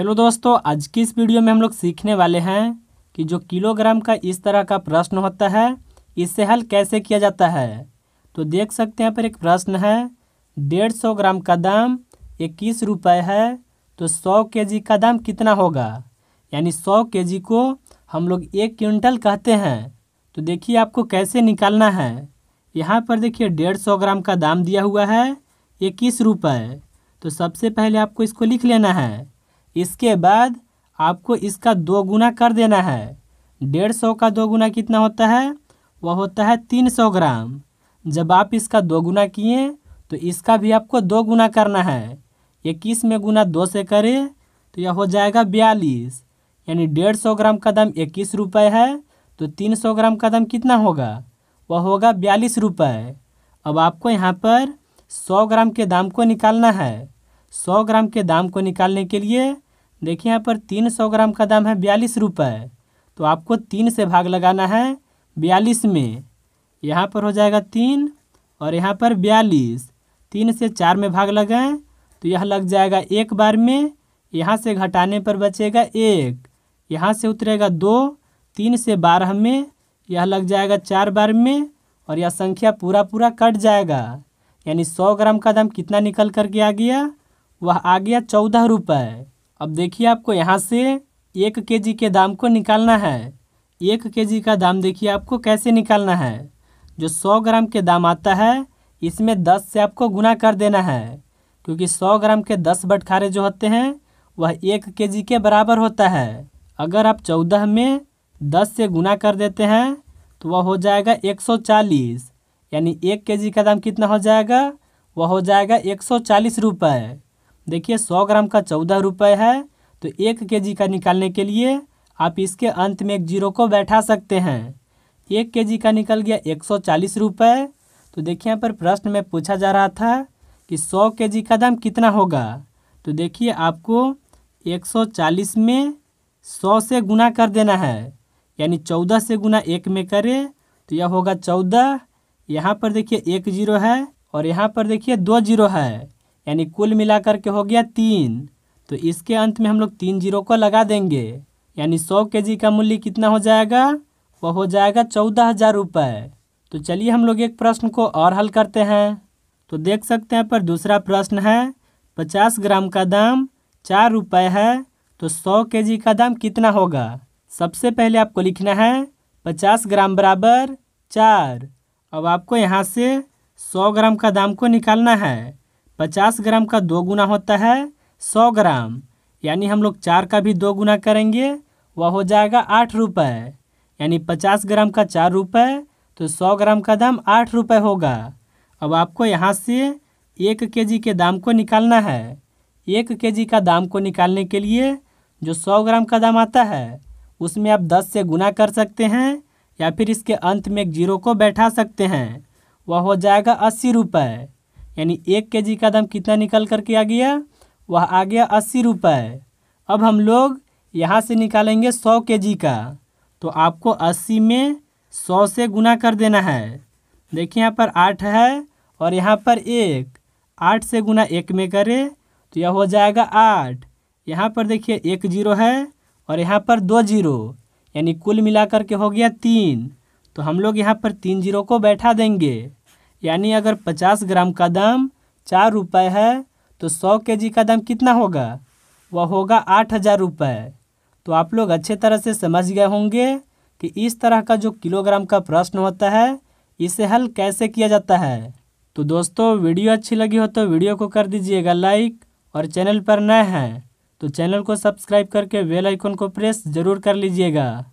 hello दोस्तों आज की इस वीडियो में हम लोग सीखने वाले हैं कि जो किलोग्राम का इस तरह का प्रश्न होता है इससे हल कैसे किया जाता है तो देख सकते हैं यहाँ पर एक प्रश्न है डेढ़ सौ ग्राम का दाम इक्कीस रुपये है तो सौ के जी का दाम कितना होगा यानी सौ के जी को हम लोग एक क्विंटल कहते हैं तो देखिए आपको कैसे निकालना है यहाँ पर देखिए डेढ़ सौ ग्राम का दाम दिया हुआ है इक्कीस रुपये तो सबसे पहले आपको इसको लिख लेना है इसके बाद आपको इसका दो गुना कर देना है डेढ़ सौ का दो गुना कितना होता है वह होता है तीन सौ ग्राम जब आप इसका दो गुना किए तो इसका भी आपको दो गुना करना है इक्कीस में गुना दो से करें तो यह हो जाएगा बयालीस यानी डेढ़ सौ ग्राम का दाम इक्कीस रुपये है तो तीन सौ ग्राम का दाम कितना होगा वह होगा बयालीस रुपये अब आपको यहाँ पर सौ ग्राम के दाम को निकालना है सौ ग्राम के दाम को निकालने के लिए देखिए यहाँ पर तीन सौ ग्राम का दाम है बयालीस रुपये तो आपको तीन से भाग लगाना है बयालीस में यहाँ पर हो जाएगा तीन और यहाँ पर बयालीस तीन से चार में भाग लगाएं तो यह लग जाएगा एक बार में यहाँ से घटाने पर बचेगा एक यहाँ से उतरेगा दो तीन से बारह में यह लग जाएगा चार बार में और यह संख्या पूरा पूरा कट जाएगा यानी सौ ग्राम का दाम कितना निकल करके आ गया वह आ गया चौदह रुपये अब देखिए आपको यहाँ से एक केजी के दाम को निकालना है एक केजी का दाम देखिए आपको कैसे निकालना है जो सौ ग्राम के दाम आता है इसमें दस से आपको गुना कर देना है क्योंकि सौ ग्राम के दस बटखारे जो होते हैं वह एक जी के बराबर होता है अगर आप चौदह में दस से गुना कर देते हैं तो वह हो जाएगा एक सौ चालीस यानी एक जी का दाम कितना हो जाएगा वह हो जाएगा एक सौ चालीस रुपये देखिए सौ ग्राम का चौदह रुपये है तो एक के का निकालने के लिए आप इसके अंत में एक जीरो को बैठा सकते हैं एक के का निकल गया एक सौ चालीस रुपये तो देखिए यहाँ पर प्रश्न में पूछा जा रहा था कि सौ के का दाम कितना होगा तो देखिए आपको 140 में 100 से गुना कर देना है यानी 14 से गुना एक में करें तो यह होगा 14 यहाँ पर देखिए एक जीरो है और यहाँ पर देखिए दो जीरो है यानी कुल मिलाकर के हो गया तीन तो इसके अंत में हम लोग तीन जीरो को लगा देंगे यानी सौ के जी का मूल्य कितना हो जाएगा वह हो जाएगा चौदह हज़ार रुपये तो चलिए हम लोग एक प्रश्न को और हल करते हैं तो देख सकते हैं पर दूसरा प्रश्न है पचास ग्राम का दाम चार रुपये है तो सौ के जी का दाम कितना होगा सबसे पहले आपको लिखना है पचास ग्राम बराबर चार अब आपको यहाँ से सौ ग्राम का दाम को निकालना है पचास ग्राम का दो गुना होता है सौ ग्राम यानी हम लोग चार का भी दो गुना करेंगे वह हो जाएगा आठ रुपये यानी पचास ग्राम का चार रुपये तो सौ ग्राम का दाम आठ रुपये होगा अब आपको यहाँ से एक जी के दाम को निकालना है एक जी का दाम को निकालने के लिए जो सौ ग्राम का दाम आता है उसमें आप दस से गुना कर सकते हैं या फिर इसके अंत में एक जीरो को बैठा सकते हैं वह हो जाएगा अस्सी रुपये यानी एक के जी का दाम कितना निकल करके आ गया वह आ गया अस्सी रुपये अब हम लोग यहाँ से निकालेंगे सौ के जी का तो आपको अस्सी में सौ से गुना कर देना है देखिए यहाँ पर आठ है और यहाँ पर एक आठ से गुना एक में करें तो यह हो जाएगा आठ यहाँ पर देखिए एक जीरो है और यहाँ पर दो जीरो यानी कुल मिलाकर के हो गया तीन तो हम लोग यहाँ पर तीन जीरो को बैठा देंगे यानी अगर पचास ग्राम का दाम चार रुपये है तो सौ के जी का दाम कितना होगा वह होगा आठ हज़ार रुपये तो आप लोग अच्छे तरह से समझ गए होंगे कि इस तरह का जो किलोग्राम का प्रश्न होता है इसे हल कैसे किया जाता है तो दोस्तों वीडियो अच्छी लगी हो तो वीडियो को कर दीजिएगा लाइक और चैनल पर नए हैं तो चैनल को सब्सक्राइब करके बेल आइकन को प्रेस ज़रूर कर लीजिएगा